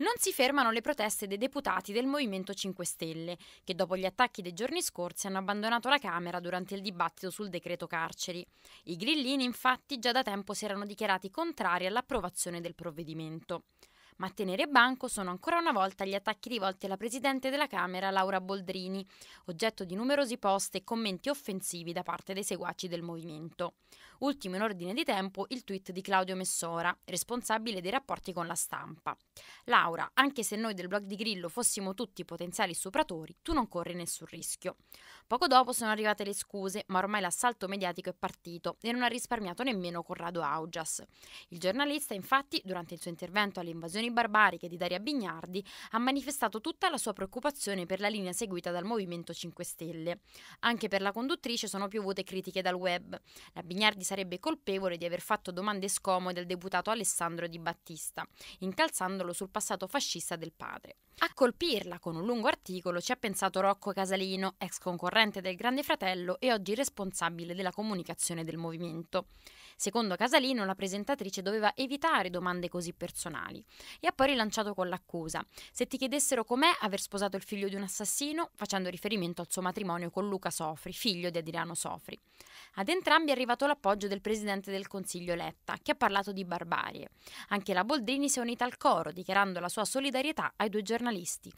Non si fermano le proteste dei deputati del Movimento 5 Stelle, che dopo gli attacchi dei giorni scorsi hanno abbandonato la Camera durante il dibattito sul decreto carceri. I grillini infatti già da tempo si erano dichiarati contrari all'approvazione del provvedimento ma a tenere banco sono ancora una volta gli attacchi rivolti alla Presidente della Camera Laura Boldrini, oggetto di numerosi post e commenti offensivi da parte dei seguaci del movimento. Ultimo in ordine di tempo il tweet di Claudio Messora, responsabile dei rapporti con la stampa. Laura, anche se noi del blog di Grillo fossimo tutti potenziali stupratori, tu non corri nessun rischio. Poco dopo sono arrivate le scuse, ma ormai l'assalto mediatico è partito e non ha risparmiato nemmeno Corrado Augias. Il giornalista, infatti, durante il suo intervento alle invasioni i barbariche di Daria Bignardi, ha manifestato tutta la sua preoccupazione per la linea seguita dal Movimento 5 Stelle. Anche per la conduttrice sono piovute critiche dal web. La Bignardi sarebbe colpevole di aver fatto domande scomode al deputato Alessandro Di Battista, incalzandolo sul passato fascista del padre. A colpirla con un lungo articolo ci ha pensato Rocco Casalino, ex concorrente del Grande Fratello e oggi responsabile della comunicazione del movimento. Secondo Casalino, la presentatrice doveva evitare domande così personali e ha poi rilanciato con l'accusa. Se ti chiedessero com'è aver sposato il figlio di un assassino, facendo riferimento al suo matrimonio con Luca Sofri, figlio di Adriano Sofri. Ad entrambi è arrivato l'appoggio del presidente del Consiglio Letta, che ha parlato di barbarie. Anche la Boldrini si è unita al coro, dichiarando la sua solidarietà ai due giornalisti.